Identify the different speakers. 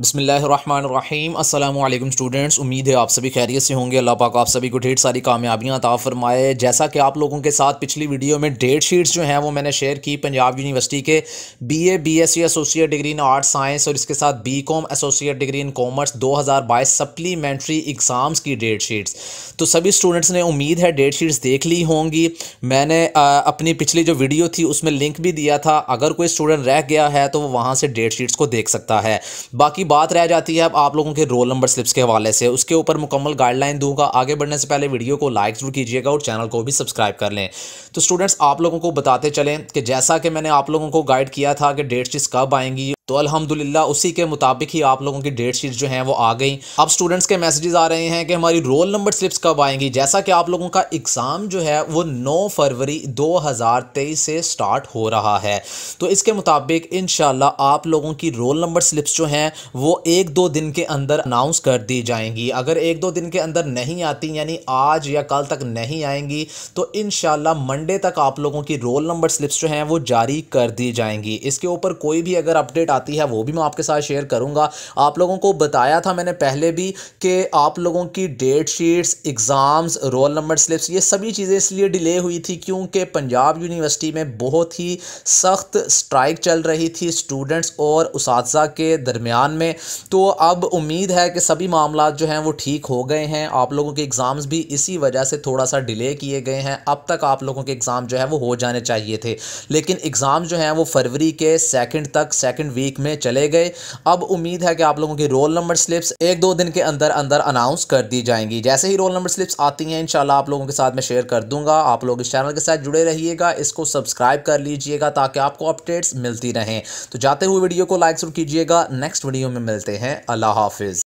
Speaker 1: बसमीम् अल्लाम स्टूडेंट्स उम्मीद है आप सभी खैरियत से होंगे अल्लाह पाक आप सभी को ढेर सारी कामयाबियाँ अता फरमाए जैसा कि आप लोगों के साथ पिछली वीडियो में डेट शीट्स जो हैं वो मैंने शेयर की पंजाब यूनिवर्सिटी के BA BSc associate degree in arts science और इसके साथ BCom associate degree in commerce बाईस सप्लीमेंट्री एग्ज़ाम्स की डेट शीट्स तो सभी स्टूडेंट्स ने उम्मीद है डेट शीट्स देख ली होंगी मैंने अपनी पिछली जो वीडियो थी उसमें लिंक भी दिया था अगर कोई स्टूडेंट रह गया है तो वो वहाँ से डेट शीट्स को देख सकता है बाकी बात रह जाती है अब आप लोगों के रोल नंबर स्लिप्स के हवाले से उसके ऊपर मुकम्मल गाइडलाइन दूंगा आगे बढ़ने से पहले वीडियो को लाइक जरूर कीजिएगा और चैनल को भी सब्सक्राइब कर लें तो स्टूडेंट्स आप लोगों को बताते चलें कि जैसा कि मैंने आप लोगों को गाइड किया था कि डेट कब आएंगी तो अल्हम्दुलिल्लाह उसी के मुताबिक ही आप लोगों की डेट शीट जो है वो आ गई अब स्टूडेंट्स के मैसेजेस आ रहे हैं कि हमारी रोल नंबर स्लिप्स कब आएंगी जैसा कि आप लोगों का एग्ज़ाम जो है वो 9 फरवरी 2023 से स्टार्ट हो रहा है तो इसके मुताबिक इन आप लोगों की रोल नंबर स्लिप्स जो हैं वो एक दो दिन के अंदर अनाउंस कर दी जाएंगी अगर एक दो दिन के अंदर नहीं आती यानी आज या कल तक नहीं आएंगी तो इन मंडे तक आप लोगों की रोल नंबर स्लिप्स जो हैं वो जारी कर दी जाएंगी इसके ऊपर कोई भी अगर अपडेट आती है वो भी मैं आपके साथ शेयर करूँगा आप लोगों को बताया था मैंने पहले भी कि आप लोगों की date sheets exams roll number slips ये सभी चीज़ें इसलिए डिले हुई थी क्योंकि पंजाब यूनिवर्सिटी में बहुत ही सख्त स्ट्राइक चल रही थी स्टूडेंट्स और उस के दरमियान में तो अब उम्मीद है कि सभी मामला जो हैं वो ठीक हो गए हैं आप लोगों के एग्ज़ाम्स भी इसी वजह से थोड़ा सा डिले किए गए हैं अब तक आप लोगों के एग्ज़ाम जो है वो हो जाने चाहिए थे लेकिन एग्ज़ाम जो हैं वो फरवरी के सेकेंड तक सेकेंड वीक वीक में चले गए अब उम्मीद है कि आप लोगों की रोल नंबर स्लिप्स एक दो दिन के अंदर अंदर अनाउंस कर दी जाएंगी जैसे ही रोल नंबर स्लिप्स आती हैं इंशाल्लाह आप लोगों के साथ मैं शेयर कर दूंगा आप लोग इस चैनल के साथ जुड़े रहिएगा इसको सब्सक्राइब कर लीजिएगा ताकि आपको अपडेट्स मिलती रहें तो जाते हुए वीडियो को लाइक जरूर कीजिएगा नेक्स्ट वीडियो में मिलते हैं अल्लाह हाफिज़